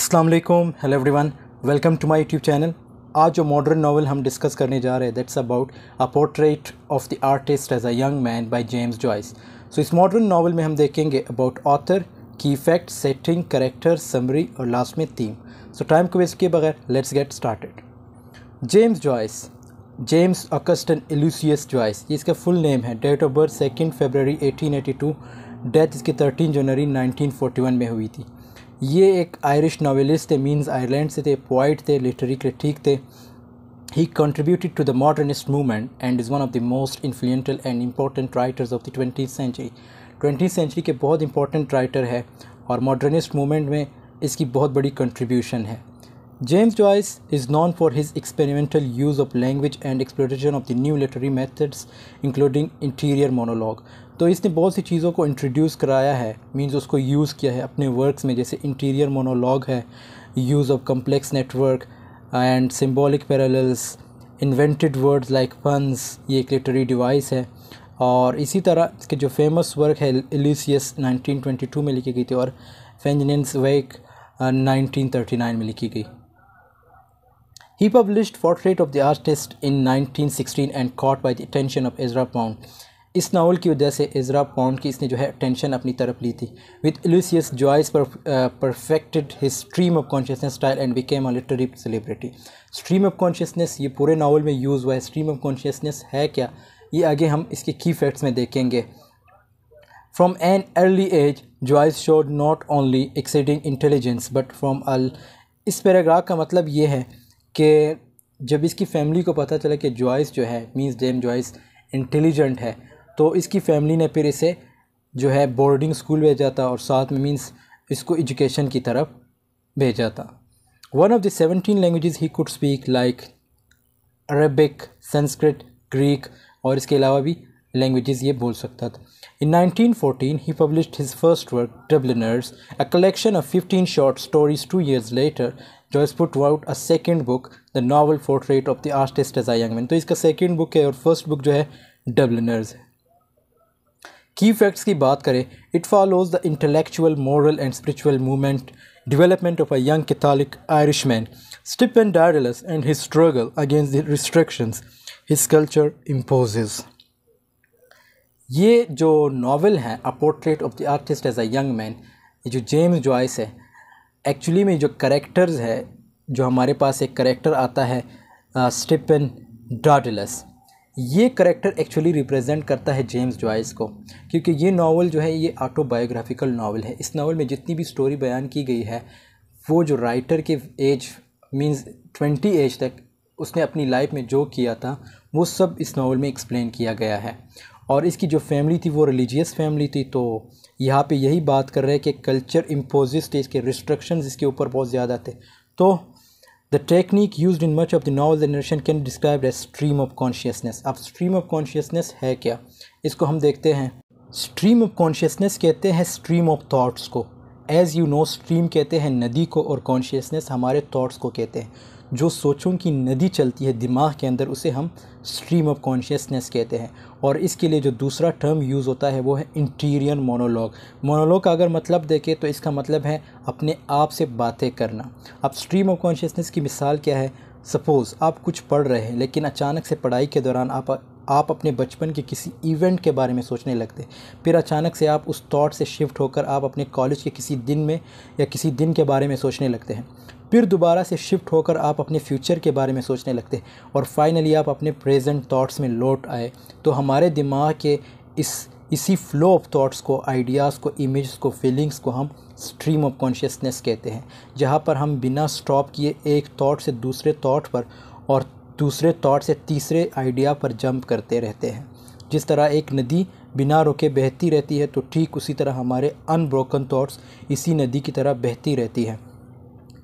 अस्सलाम वालेकुम hello everyone welcome to my YouTube channel आज जो मॉडर्न नावल हम डिस्कस करने जा रहे हैं that's about a portrait of the artist as a young man by James Joyce so इस मॉडर्न नावल में हम देखेंगे अबाउट ऑथर की फैक्ट सेटिंग करेक्टर समरी और लास्ट में थीम सो टाइम को वेस्ट किए बगैर let's get started James Joyce James Augustine Aloysius Joyce ये इसका फुल नेम है date of birth second February eighteen eighty two death इसकी thirteen January nineteen forty one में हुई थी ये एक आयरिश नावलिस्ट थे मीन्स आयरलैंड से थे पोइट थे लिटरी ठीक थे he contributed to the modernist movement and is one of the most influential and important writers of the twenty century twenty century के बहुत इंपॉर्टेंट राइटर है और मॉडर्निस्ट मूवमेंट में इसकी बहुत बड़ी कंट्रीब्यूशन है James Joyce is known for his experimental use of language and exploration of the new literary methods including interior monologue तो इसने बहुत सी चीज़ों को इंट्रोड्यूस कराया है मींस उसको यूज़ किया है अपने वर्क्स में जैसे इंटीरियर मोनोलॉग है use of complex network and symbolic parallels invented words like puns ये एक लिटरी डिवाइस है और इसी तरह इसके जो फेमस वर्क है एलिसियस 1922 में लिखी गई थी और फेंजनस वेक नाइन में लिखी गई He published Portrait of the Artist in 1916 and caught by the attention of Ezra Pound. इस नावल की वजह से एजरा पॉन्ड की इसने जो है अटेंशन अपनी तरफ ली थी with Ulysses Joyce perfected his stream of consciousness style and became a literary celebrity stream of consciousness ये पूरे नावल में यूज़ हुआ है स्ट्रीम ऑफ कॉन्शियसनेस है क्या ये आगे हम इसके की फैक्ट्स में देखेंगे from an early age Joyce showed not only exceeding intelligence but from all इस पैराग्राफ का मतलब ये है कि जब इसकी फैमिली को पता चला कि जॉइस जो है मींस डेम जॉइस इंटेलिजेंट है तो इसकी फैमिली ने फिर इसे जो है बोर्डिंग स्कूल भेजा था और साथ में मींस इसको एजुकेशन की तरफ भेजा था one of the seventeen language he could speak like Arabic Sanskrit Greek और इसके अलावा भी लैंग्वेजेस ये बोल सकता था in 1914 he published his first work Dubliners a collection of 15 short stories two years later Joyce put out a second book the novel portrait of the artist as a young man तो इसका second book है और first book जो है डबलिनर्स है की facts की बात करें it follows the intellectual moral and spiritual movement development of a young Catholic Irish man Stephen Dedalus and his struggle against the restrictions his culture imposes ये जो नावल है a portrait of the artist as a young man ये जो James Joyce है actually में जो characters है जो हमारे पास एक करेक्टर आता है स्टिपन डाडलस ये करेक्टर एक्चुअली रिप्रेजेंट करता है जेम्स जॉयस को क्योंकि ये नावल जो है ये ऑटोबायोग्राफिकल नावल है इस नावल में जितनी भी स्टोरी बयान की गई है वो जो राइटर के एज मींस ट्वेंटी एज तक उसने अपनी लाइफ में जो किया था वो सब इस नावल में एक्सप्लेन किया गया है और इसकी जो फैमिली थी वो रिलीजियस फैमिली थी तो यहाँ पे यही बात कर रहे हैं कि कल्चर थे इसके रिस्ट्रिक्शंस इसके ऊपर बहुत ज़्यादा थे तो the technique use in much of the novel generation can describe a stream of consciousness अब स्ट्रीम ऑफ कॉन्शियसनेस है क्या इसको हम देखते हैं स्ट्रीम ऑफ कॉन्शियसनेस कहते हैं स्ट्रीम ऑफ थाट्स को एज़ यू नो स्ट्रीम कहते हैं नदी को और कॉन्शियसनेस हमारे थाट्स को कहते हैं जो सोचों की नदी चलती है दिमाग के अंदर उसे हम स्ट्रीम ऑफ कॉन्शियसनेस कहते हैं और इसके लिए जो दूसरा टर्म यूज़ होता है वो है इंटीरियर मोनोलॉग मोनोलॉग का अगर मतलब देखें तो इसका मतलब है अपने आप से बातें करना अब स्ट्रीम ऑफ कॉन्शियसनेस की मिसाल क्या है सपोज़ आप कुछ पढ़ रहे हैं लेकिन अचानक से पढ़ाई के दौरान आप आप अपने बचपन के किसी इवेंट के बारे में सोचने लगते फिर अचानक से आप उस थॉट से शिफ्ट होकर आप अपने कॉलेज के किसी दिन में या किसी दिन के बारे में सोचने लगते हैं फिर दोबारा से शिफ्ट होकर आप अपने फ्यूचर के बारे में सोचने लगते और फाइनली आप अपने प्रेजेंट थॉट्स में लौट आए तो हमारे दिमाग के इस इसी फ्लो ऑफ थॉट्स को आइडियाज़ को इमेज को फीलिंग्स को हम स्ट्रीम ऑफ कॉन्शियसनेस कहते हैं जहाँ पर हम बिना स्टॉप किए एक थॉट से दूसरे थॉट पर और दूसरे थॉट से तीसरे आइडिया पर जंप करते रहते हैं जिस तरह एक नदी बिना रुके बहती रहती है तो ठीक उसी तरह हमारे अनब्रोकन थॉट्स इसी नदी की तरह बहती रहती हैं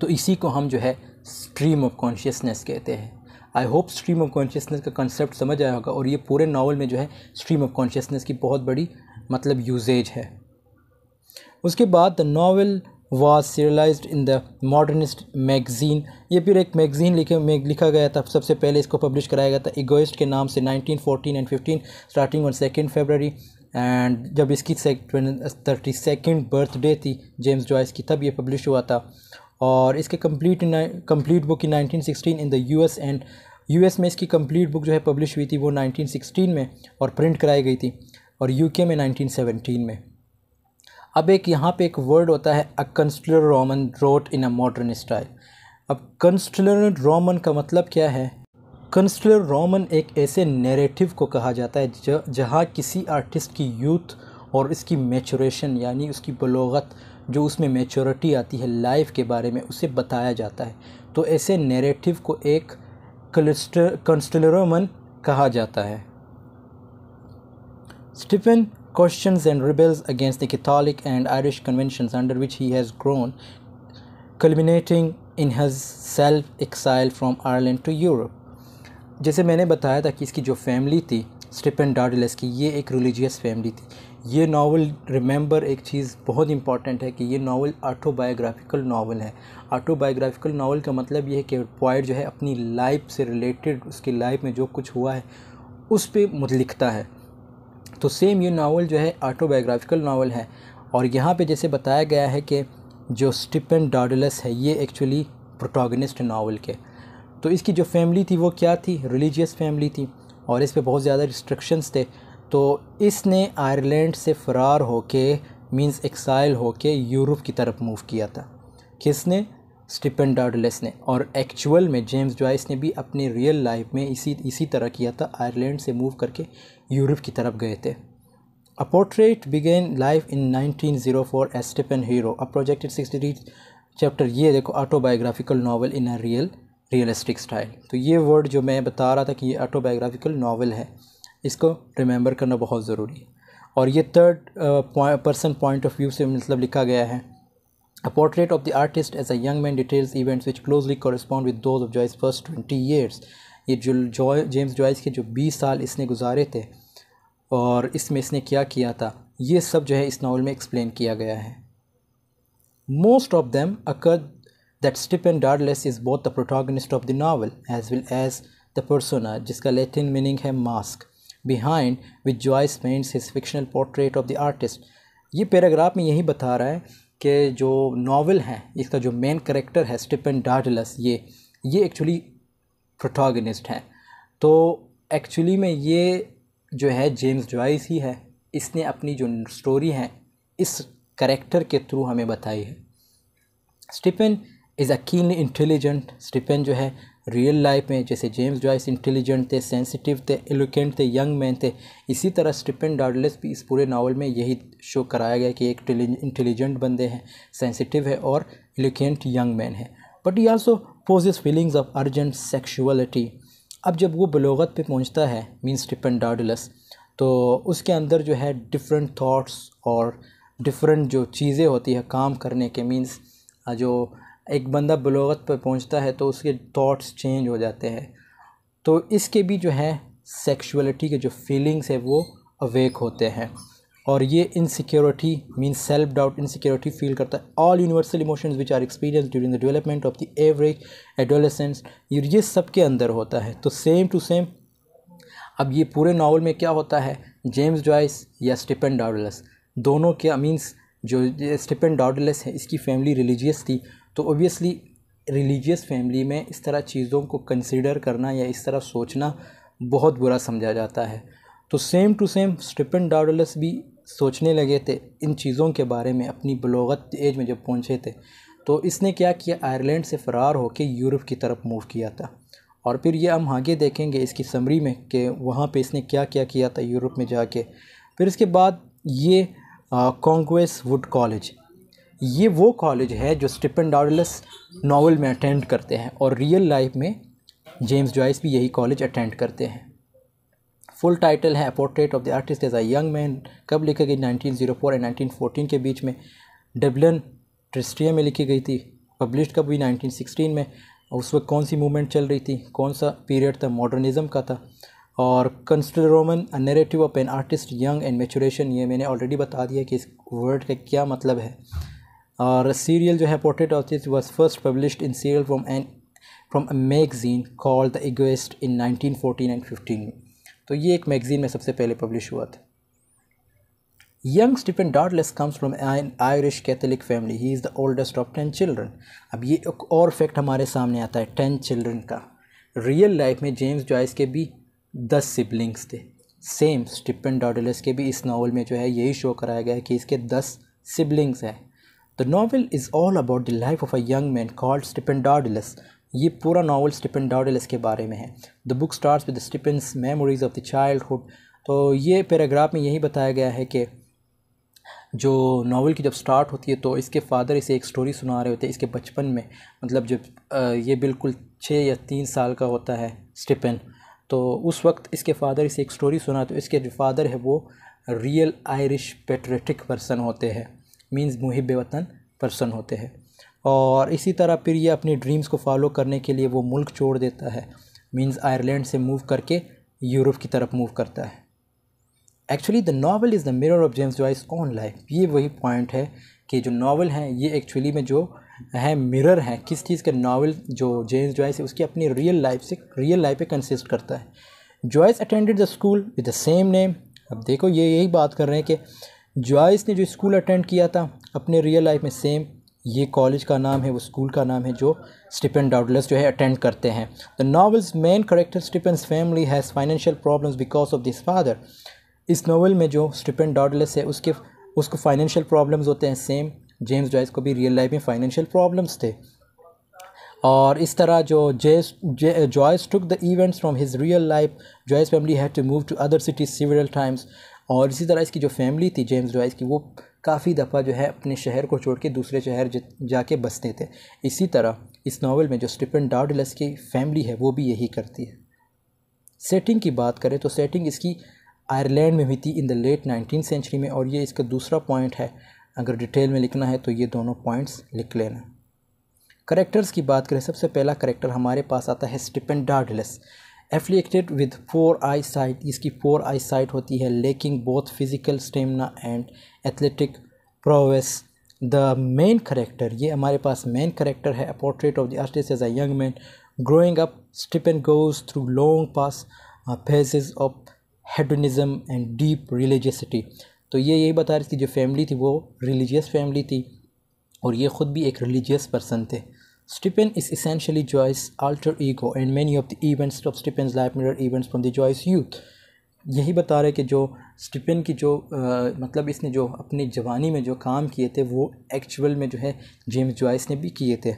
तो इसी को हम जो है स्ट्रीम ऑफ कॉन्शियसनेस कहते हैं I hope stream of consciousness का कंसेप्ट समझ आया होगा और ये पूरे नावल में जो है स्ट्रीम ऑफ कॉन्शियसनेस की बहुत बड़ी मतलब यूजेज है उसके बाद the novel was serialize in the modernist magazine ये फिर एक मैगज़ीन लिखे में लिखा गया था सबसे पहले इसको पब्लिश कराया गया था इगोइस्ट के नाम से 1914 and 15 starting on second February and जब इसकी थर्टी सेकेंड बर्थडे थी जेम्स जॉयस की तब ये पब्लिश हुआ था और इसके complete complete book in 1916 in the US and US में इसकी कम्प्लीट बुक जो है पब्लिश हुई थी वो 1916 में और प्रिंट कराई गई थी और यूके में 1917 में अब एक यहाँ पे एक वर्ड होता है a kunstlerroman wrote in a modern style अब कंस्टलर रोमन का मतलब क्या है कंस्टलर रोमन एक ऐसे नेरेटिव को कहा जाता है जहाँ किसी आर्टिस्ट की यूथ और इसकी मेचोरेशन यानी उसकी बलोगत जो उसमें मेचोरिटी आती है लाइफ के बारे में उसे बताया जाता है तो ऐसे नैरेटिव को एक कंस्टलरोमन कहा जाता है Stephen questions and rebels against the Catholic and Irish convention under which he has grown culminating in his self exile from Ireland to Europe जैसे मैंने बताया था कि इसकी जो फैमिली थी स्टीफन डार्डलेस की ये एक रिलीजियस फैमिली थी ये नावल रिमेंबर एक चीज़ बहुत इंपॉर्टेंट है कि ये नावल ऑटोबायोग्राफिकल नावल है ऑटोबायोग्राफिकल नावल का मतलब ये है कि पॉइट जो है अपनी लाइफ से रिलेटेड उसकी लाइफ में जो कुछ हुआ है उस पर मुतलिखता है तो सेम ये नावल जो है ऑटोबायोग्राफिकल नावल है और यहाँ पे जैसे बताया गया है कि जो स्टिपन डाडलस है ये एक्चुअली प्रोटोगनिस्ट नावल के तो इसकी जो फैमिली थी वो क्या थी रिलीजियस फैमिली थी और इस पर बहुत ज़्यादा रिस्ट्रिक्शंस थे तो इसने आयरलैंड से फ़रार होके मींस एक्साइल होके यूरोप की तरफ मूव किया था किसने स्टिपन डार्डलेस ने और एक्चुअल में जेम्स जॉयस ने भी अपने रियल लाइफ में इसी इसी तरह किया था आयरलैंड से मूव करके यूरोप की तरफ गए थे began life in nineteen zero 1904 as Stephen Hero a projected sixty chapter ये देखो autobiographical novel in a real realistic style तो ये वर्ड जो मैं बता रहा था कि ये ऑटोबायोग्राफिकल नावल है इसको रिमेंबर करना बहुत ज़रूरी है और ये third person point of view से मतलब लिखा गया है a portrait of the artist as a young man details events which closely correspond with those of Joyce first twenty years ये जो जॉय जेम्स जॉयस के जो बीस साल इसने गुजारे थे और इसमें इसने क्या किया था ये सब जो है इस नावल में एक्सप्लेन किया गया है most of them occur that Stephen Dedalus is both the protagonist of the novel as well as the persona जिसका लेटिन मीनिंग है mask behind which Joyce paints his fictional portrait of the artist ये paragraph में यही बता रहा है कि जो नावल है इसका जो मेन करेक्टर है स्टिपन डार्डलस ये ये एक्चुअली प्रोटागनिस्ट हैं तो एक्चुअली में ये जो है जेम्स जॉयस ही है इसने अपनी जो स्टोरी है इस करेक्टर के थ्रू हमें बताई है स्टिपन इज़ अ कीन इंटेलिजेंट स्टिपन जो है रियल लाइफ में जैसे जेम्स जॉयस इंटेलिजेंट थे सेंसिटिव थे एलोकेंट थे यंग मैन थे इसी तरह स्टिपन डार्डलेस भी इस पूरे नावल में यही शो कराया गया कि एक इंटेलिजेंट बंदे हैं सेंसिटिव है और एलोकेंट यंग मैन है बट ये also possess feelings of urgent sexuality अब जब वो बलोगत पे पहुंचता है मीन स्टिपन डार्डलेस तो उसके अंदर जो है डिफरेंट थाट्स और डिफरेंट जो चीज़ें होती है काम करने के मीन्स जो एक बंदा बलोगत पर पहुंचता है तो उसके थॉट्स चेंज हो जाते हैं तो इसके भी जो है सेक्सुअलिटी के जो फीलिंग्स है वो अवेक होते हैं और ये insecurity mean self doubt insecurity feel करता है all universal emotions which are experience during the development of the average adolescence ये सब के अंदर होता है तो सेम टू सेम अब ये पूरे नावल में क्या होता है जेम्स जॉयस या स्टिपन डाउडलेस दोनों के मीन्स जो स्टिपन डाउडलेस है इसकी फैमिली रिलीजियस थी तो ओबियसली रिलीजियस फैमिली में इस तरह चीज़ों को कंसिडर करना या इस तरह सोचना बहुत बुरा समझा जाता है तो same to same Stephen Dedalus भी सोचने लगे थे इन चीज़ों के बारे में अपनी बलोगत एज में जब पहुँचे थे तो इसने क्या किया आयरलैंड से फ़रार होकर यूरोप की तरफ मूव किया था और फिर ये हम आगे देखेंगे इसकी समरी में कि वहाँ पे इसने क्या क्या किया था यूरोप में जाके फिर इसके बाद ये कॉन्ग्रेस वुड कॉलेज ये वो कॉलेज है जो स्टिपन डॉडलस नावल में अटेंड करते हैं और रियल लाइफ में जेम्स जॉयस भी यही कॉलेज अटेंड करते हैं फुल टाइटल है portrait of the artist as a young man कब लिखी गई 1904 एंड 1914 के बीच में डब्लिन ट्रिस्ट्रिया में लिखी गई थी पब्लिश कब हुई 1916 में उस वक्त कौन सी मूवमेंट चल रही थी कौन सा पीरियड था मॉडर्निज्म का था और kunstlerroman narrative of an artist young and maturation ये मैंने ऑलरेडी बता दिया कि इस वर्ड का क्या मतलब है और सीरियल जो है portrait was first published in serial in an from a magazine call the called in nineteen in 1914 fifteen 15 तो ये एक मैगज़ीन में सबसे पहले पब्लिश हुआ था young Stephen Dedalus comes from an Irish Catholic family he is the oldest of ten children अब ये एक और फैक्ट हमारे सामने आता है टेन चिल्ड्रन का रियल लाइफ में जेम्स जॉयस के भी दस सिबलिंग्स थे सेम स्टिपन डॉडलेस के भी इस नावल में जो है यही शो कराया गया है कि इसके दस सिबलिंग्स हैं the novel is all about the life of a young man called Stephen Dedalus ये पूरा नावल स्टिपन डॉडलस के बारे में है the book start with Stephen's memories of the childhood तो ये पैराग्राफ में यही बताया गया है कि जो नावल की जब स्टार्ट होती है तो इसके फादर इसे एक स्टोरी सुना रहे होते हैं इसके बचपन में मतलब जब ये बिल्कुल छः या तीन साल का होता है स्टिपन तो उस वक्त इसके फादर इसे एक स्टोरी सुना तो इसके जो फादर है वो रियल आयरिश पेट्रेटिक पर्सन होते हैं मीन्स मुहब वतन पर्सन होते हैं और इसी तरह फिर ये अपनी ड्रीम्स को फॉलो करने के लिए वो मुल्क छोड़ देता है मीन्स आयरलैंड से मूव करके यूरोप की तरफ मूव करता है actually the novel is the mirror of James Joyce on life ये वही पॉइंट है कि जो नावल हैं ये एक्चुअली में जो है मिरर हैं किस चीज़ के नावल जो जेम्स जॉयस है उसकी अपनी रियल लाइफ से रियल लाइफ पे कंसिस्ट करता है Joyce attended the school with the same name अब देखो ये यही बात कर रहे हैं कि जॉयस ने जो स्कूल अटेंड किया था अपने रियल लाइफ में सेम ये कॉलेज का नाम है वो स्कूल का नाम है जो स्टिपन डाउटलेस जो है अटेंड करते हैं the novel's main character Stephen family has financial problems because of this father इस नावल में जो स्टिपन डाउटलेस है उसके उसको फाइनेंशियल प्रॉब्लम्स होते हैं सेम जेम्स जॉयस को भी रियल लाइफ में फाइनेंशियल प्रॉब्लम्स थे और इस तरह जो जेस Joyce took the events from his real life Joyce family had to move to other cities several times और इसी तरह इसकी जो फैमिली थी जेम्स डॉइस की वो काफ़ी दफ़ा जो है अपने शहर को छोड़ के दूसरे शहर जाके बसते थे इसी तरह इस नावल में जो स्टिफन डार्डलस की फैमिली है वो भी यही करती है सेटिंग की बात करें तो सेटिंग इसकी आयरलैंड में हुई थी in the late nineteen century में और ये इसका दूसरा पॉइंट है अगर डिटेल में लिखना है तो ये दोनों पॉइंट्स लिख लेना करेक्टर्स की बात करें सबसे पहला करेक्टर हमारे पास आता है Stephen Dedalus affiliated with poor eyesight इसकी फोर आई साइट होती है lacking both physical stamina and athletic prowess the main character ये हमारे पास मेन करेक्टर है portrait of the artist as a young man growing up and goes through long pass phases of hedonism and deep religiosity तो ये यही बता रही थी जो फैमिली थी वो रिलीजियस फैमिली थी और ये ख़ुद भी एक रिलीजियस पर्सन थे Stephen is essentially Joyce's alter ego and many of the events of Stephen's life mirror events from the Joyce youth. यही बता रहे कि जो स्टिपन की जो आ, मतलब इसने जो अपनी जवानी में जो काम किए थे वो एक्चुअल में जो है जेम्स जॉयस ने भी किए थे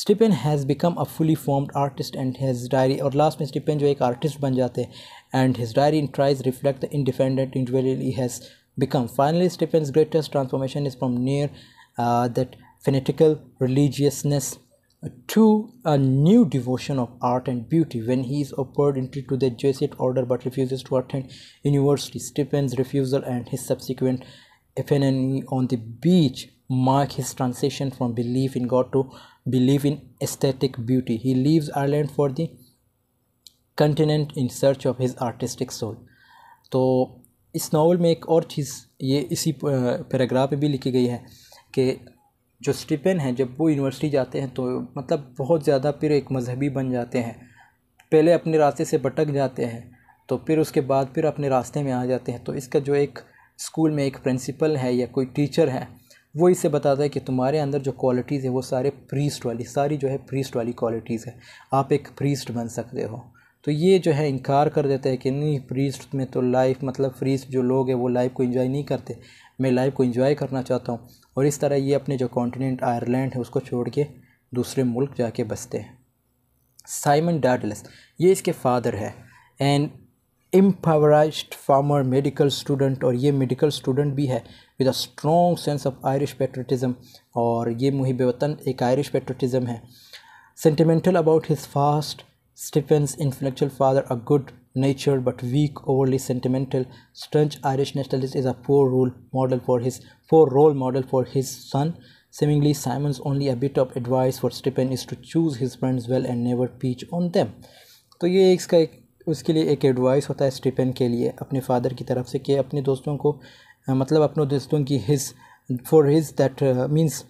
Stephen has become a fully formed artist and his diary और लास्ट में स्टिपिन जो एक आर्टिस्ट बन जाते हैं and his diary in tries reflect the independent individually has become finally Stephen greatest transformation is from near that fanatical religiousness uh, to a new devotion of art and beauty when he is offered entry to the Jesuit order but refuses to attend university. Stephen's refusal and his subsequent epiphany on the beach mark his transition from belief in God to belief in aesthetic beauty. He leaves Ireland for the continent in search of his artistic soul. तो इस novel में एक और चीज़ ये इसी paragraph में भी लिखी गई है कि जो स्टिपेन हैं जब वो यूनिवर्सिटी जाते हैं तो मतलब बहुत ज़्यादा फिर एक मजहबी बन जाते हैं पहले अपने रास्ते से भटक जाते हैं तो फिर उसके बाद फिर अपने रास्ते में आ जाते हैं तो इसका जो एक स्कूल में एक प्रिंसिपल है या कोई टीचर है वो इसे बताता है कि तुम्हारे अंदर जो क्वालिटीज़ है वो सारे प्रीस्ट वाली सारी जो है प्रीस्ट वाली क्वालिटीज़ है आप एक प्रीस्ट बन सकते हो तो ये जो है इनकार कर देता है कि नहीं प्रीस्ट में तो लाइफ मतलब प्रीस्ट जो लोग हैं वो लाइफ को इंजॉय नहीं करते मैं लाइफ को इंजॉय करना चाहता हूँ और इस तरह ये अपने जो कॉन्टीनेंट आयरलैंड है उसको छोड़ के दूसरे मुल्क जाके बसते हैं साइमन डाडलस ये इसके फादर है and impoverished former medical student और ये मेडिकल स्टूडेंट भी है with a strong sense of Irish patriotism और ये मुहिब वतन एक आयरिश पेट्रोटिज़म है sentimental about his past Stephen's intellectual father a good nature but weak, overly sentimental, staunch Irish nationalist is a poor role model for his poor role model for his son. Seemingly, Simon's only a bit of advice for Stephen is to choose his friends well and never peach on them. तो ये इसका एक उसके लिए एक advice होता है Stephen के लिए अपने फादर की तरफ से कि अपने दोस्तों को मतलब अपने दोस्तों की his for his that means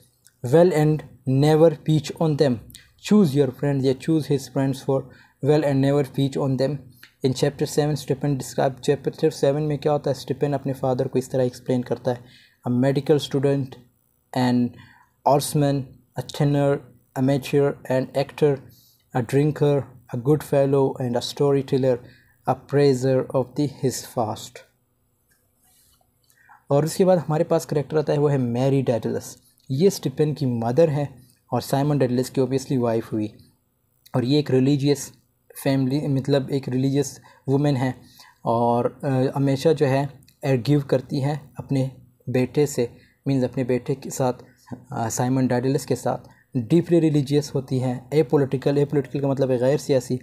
well and never peach on them choose your friends या choose his friends for well and never peach on them in chapter seven Stephen describe chapter seven में क्या होता है Stephen अपने father को इस तरह explain करता है a medical student and oarsman a tenor amateur and actor a drinker a good fellow and a story teller a praiser of the his past और उसके बाद हमारे पास करेक्टर आता है वो है मैरी डेडलस ये स्टिपन की मदर है और साइमन डेडलस की ओबियसली वाइफ हुई और ये एक रिलीजियस फैमिली मतलब एक रिलीजियस वुमेन है और हमेशा जो है गिव करती है अपने बेटे से मीन्स अपने बेटे के साथ साइमन डाइडलस के साथ डीपली रिलीजियस होती है ए पोलिटिकल ए पोलिटिकल का मतलब है गैर सियासी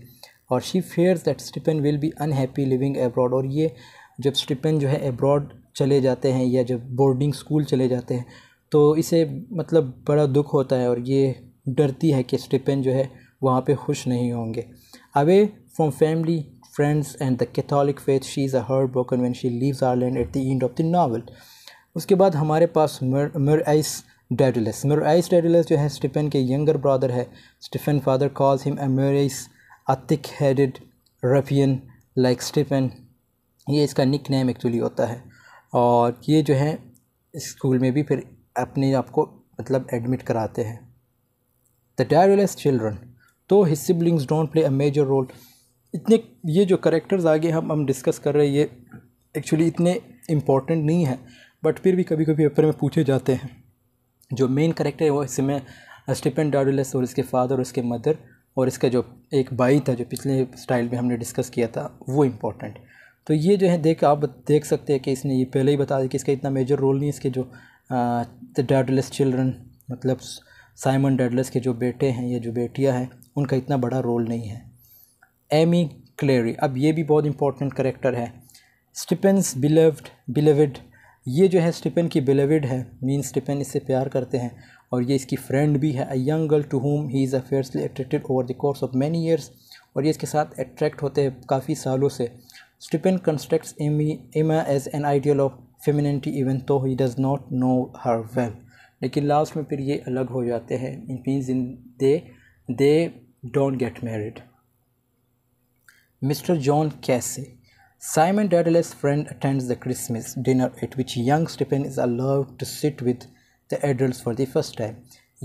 और she fears that Stephen will be unhappy living abroad और ये जब स्टिपन जो है एब्रॉड चले जाते हैं या जब बोर्डिंग स्कूल चले जाते हैं तो इसे मतलब बड़ा दुख होता है और ये डरती है कि स्टिपन जो है वहाँ पे खुश नहीं होंगे Away from family, friends, and the Catholic faith, she is heartbroken when she leaves Ireland at the end of the novel. उसके बाद हमारे पास मर आइस डेडुलस मर आइस डेडुलस जो है स्टीफन के यंगर ब्रदर है Stephen father calls him Maurice a thick headed ruffian like Stephen ये इसका निक नेम एक्चुअली होता है और ये जो है स्कूल में भी फिर अपने आप को मतलब एडमिट कराते हैं द डेडुलस चिल्ड्रन तो his siblings don't play a major role इतने ये जो करेक्टर्स आगे हम हम डिस्कस कर रहे हैं ये एक्चुअली इतने इम्पॉर्टेंट नहीं हैं बट फिर भी कभी कभी पेपर में पूछे जाते हैं जो मेन करेक्टर है वो इसमें स्टीफन डाडुलस और इसके फादर और इसके मदर और इसका जो एक बाई था जो पिछले स्टाइल में हमने डिस्कस किया था वो इम्पोर्टेंट तो ये जो है देख आप देख सकते हैं कि इसने ये पहले ही बता दिया कि इसका इतना मेजर रोल नहीं इसके जो डाडुलस चिल्ड्रन मतलब साइमन डेडलस के जो बेटे हैं या जो बेटियां हैं उनका इतना बड़ा रोल नहीं है एमी क्लेरी अब ये भी बहुत इंपॉर्टेंट करेक्टर है स्टिपेंस बिलेव्ड बिलविड ये जो है स्टिपन की बिलविड है मीन स्टिपन इससे प्यार करते हैं और ये इसकी फ्रेंड भी है a young girl to whom he is अफेयर्सली attracted over the course of many years और ये इसके साथ अट्रैक्ट होते हैं काफ़ी सालों से Stephen constructs Emma Emma as an ideal of femininity even though he does not know her well लेकिन लास्ट में फिर ये अलग हो जाते हैं it means in they they don't get married mister John Casey Simon Dedalus friend attends the Christmas dinner at which young Stephen is allowed to sit with the adult for the first time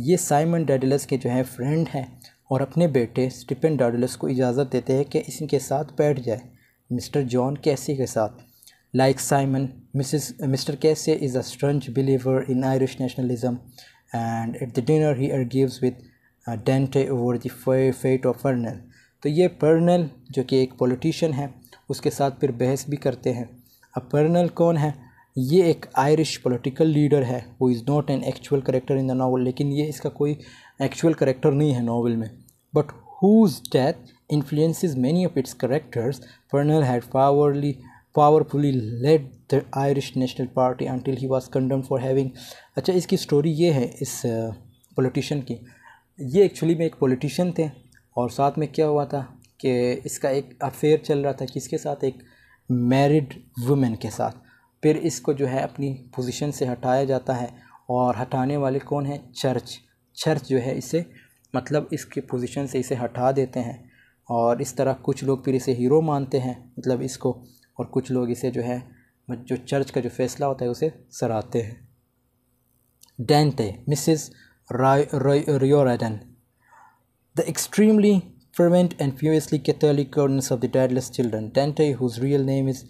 ये Simon Dedalus के जो हैं friend हैं और अपने बेटे Stephen डेडलेस को इजाज़त देते हैं कि इसके साथ बैठ जाए मिस्टर जॉन कैसे के साथ Like Simon, Mrs. Mr. Casey is a believer believer in Irish nationalism, and at the dinner he argues with Dante over the fate of Parnell तो ये पर्नल जो कि एक पॉलिटिशियन है उसके साथ फिर बहस भी करते हैं अब पर्नल कौन है ये एक आयरिश पॉलिटिकल लीडर है वो is not an actual character in the novel लेकिन ये इसका कोई एक्चुअल करेक्टर नहीं है नावल में but whose death influences many of its characters Parnell had powerly powerfully led the Irish national party until he was condemned for having अच्छा इसकी story ये है इस पोलिटिशन की ये एक्चुअली में एक पोलिटिशन थे और साथ में क्या हुआ था कि इसका एक अफेयर चल रहा था किसके साथ एक मैरिड वुमेन के साथ फिर इसको जो है अपनी पोजीशन से हटाया जाता है और हटाने वाले कौन हैं चर्च चर्च जो है इसे मतलब इसके पोजीशन से इसे हटा देते हैं और इस तरह कुछ लोग फिर इसे हीरो मानते हैं मतलब इसको और कुछ लोग इसे जो है जो चर्च का जो फैसला होता है उसे सराहते हैं Dante Mrs Riordan the extremely fervent and fiercely Catholic governess of the Dedalus children Dante whose real name is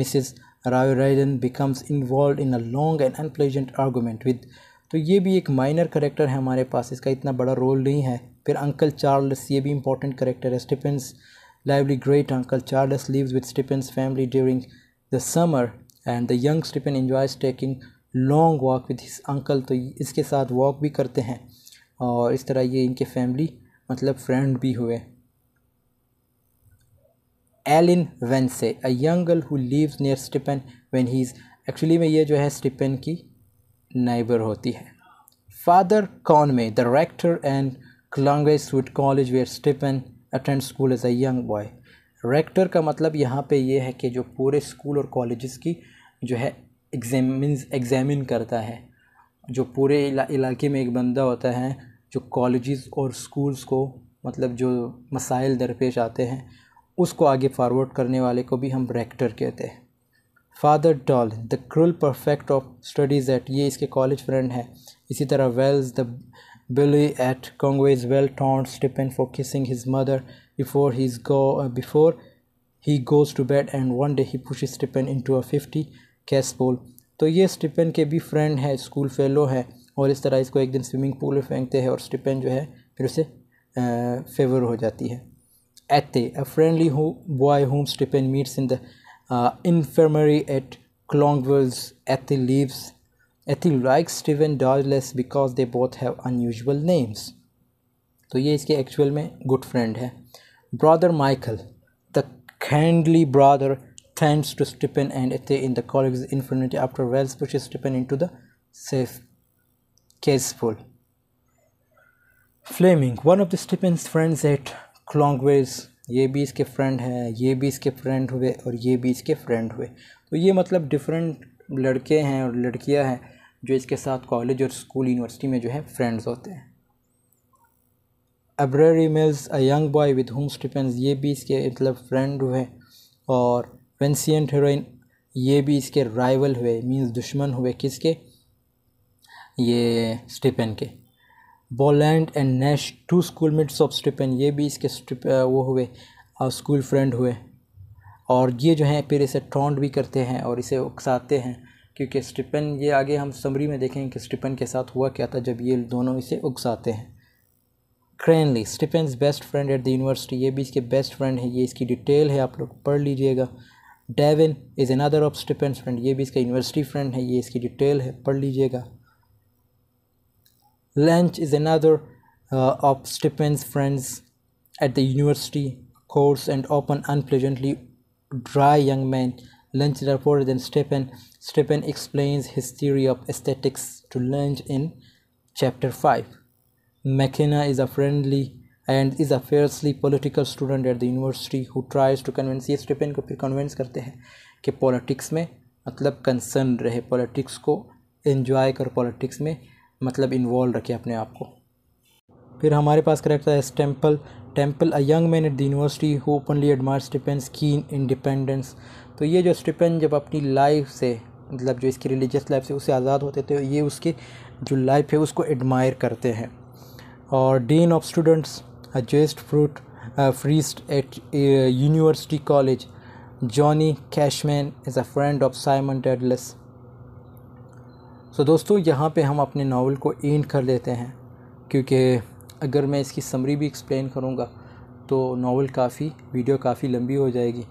Mrs Riordan becomes involve in a long and unpleasant argument with तो ये भी एक माइनर करेक्टर है हमारे पास इसका इतना बड़ा role नहीं है फिर अंकल चार्ल्स ये भी इंपॉर्टेंट करेक्टर है स्टिफेंस lively great uncle Charles lives with Stephen's family during the summer and the young Stephen enjoys taking long walk with his uncle To इसके साथ walk भी करते हैं और इस तरह ये इनके family मतलब friend भी हुए Alan Vance a young girl who lives near Stephen when he's actually में ये जो है Stephen की neighbor होती है Father Conway the rector and Clungay College where Stephen attend school as a young boy rector का मतलब यहाँ पे ये है कि जो पूरे स्कूल और कॉलेजेस की जो है एग्जामिन एग्जामिन करता है जो पूरे इला, इलाके में एक बंदा होता है जो कॉलेजेस और स्कूल्स को मतलब जो मसाइल दरपेश आते हैं उसको आगे फॉरवर्ड करने वाले को भी हम रेक्टर कहते हैं Father Dolan the cruel perfect of studies at ये इसके कॉलेज फ्रेंड हैं इसी तरह Wells the Billy at Conway's well torn Stephen for kissing his mother before he's go uh, before he goes to bed and one day he pushes Stephen into a 50 cess pool तो ये Stephen के भी friend है school fellow है और इस तरह इसको एक दिन स्विमिंग पूल में फेंकते हैं और स्टिपन जो है फिर उसे फेवर हो जाती है एते अ फ्रेंडली हो boy whom Stephen meets in the infirmary at Clongowes Athy leaves Athy like Stephen Dedalus because they both have unusual names तो ये इसके एक्चुअल में गुड फ्रेंड है brother Michael the kindly brother thanks to Stephen and Ethel in the college's infinity after Wells pushes Stephen into the safe caseful. Flaming, one of the Stephen's friends at Clongways, ये भी इसके friend हैं ये भी इसके friend हुए और ये भी इसके फ्रेंड हुए तो ये मतलब डिफरेंट लड़के हैं और लड़कियां हैं जो इसके साथ कॉलेज और स्कूल यूनिवर्सिटी में जो है फ्रेंड्स होते हैं Aubrey Mills a young boy with whom Stephens ये भी इसके मतलब फ्रेंड हुए और वेंसियंट हीरोइन ये भी इसके राइवल हुए मींस दुश्मन हुए किसके ये स्टिपन के Boland and Nash two school mates of Stephen ये भी इसके वो हुए और स्कूल फ्रेंड हुए और ये जो है फिर इसे ट्रॉन्ड भी करते हैं और इसे उकसाते हैं क्योंकि स्टिपन ये आगे हम समरी में देखें कि स्टिपन के साथ हुआ क्या था जब ये दोनों इसे उकसाते हैं Cranly Stephen's best friend at the university ये भी इसके बेस्ट फ्रेंड है ये इसकी डिटेल है आप लोग पढ़ लीजिएगा Davin is another of Stephen's friend ये भी इसका यूनिवर्सिटी फ्रेंड है ये इसकी डिटेल है पढ़ लीजिएगा Lynch is another of Stephen's friends at the university coarse and open unpleasantly dry young man Lynch reported than Stephen. Stephen explains his theory of aesthetics to Lynch in chapter 5. McKenna is a friendly and is a fiercely political student at the university who tries to convince ये Stephen को फिर convince करते हैं कि politics में मतलब concern रहे politics को इन्जॉय कर पॉलिटिक्स में मतलब इन्वॉल्व रखे अपने आप को फिर हमारे पास करेक्टर है Temple Temple a young man at the university who openly admire Stephen's keen independence तो ये जो स्टीफेन जब अपनी लाइफ से मतलब जो इसकी रिलीजियस लाइफ से उससे आज़ाद होते थे ये उसके जो लाइफ है उसको एडमायर करते हैं और डीन ऑफ स्टूडेंट्स जेस्ट फ्रूट priest at university college Johnny Cashman is a friend of Simon Dedalus so दोस्तों यहाँ पे हम अपने नावल को एंड कर लेते हैं क्योंकि अगर मैं इसकी समरी भी एक्सप्लेन करूँगा तो नावल काफ़ी वीडियो काफ़ी लंबी हो जाएगी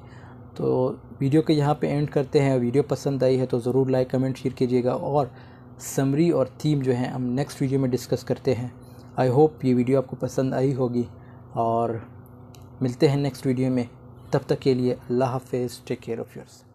तो वीडियो के यहाँ पे एंड करते हैं वीडियो पसंद आई है तो ज़रूर लाइक कमेंट शेयर कीजिएगा और समरी और थीम जो है हम नेक्स्ट वीडियो में डिस्कस करते हैं आई होप ये वीडियो आपको पसंद आई होगी और मिलते हैं नेक्स्ट वीडियो में तब तक के लिए अल्लाह हाफिज़ टेक केयर ऑफ़ योर्स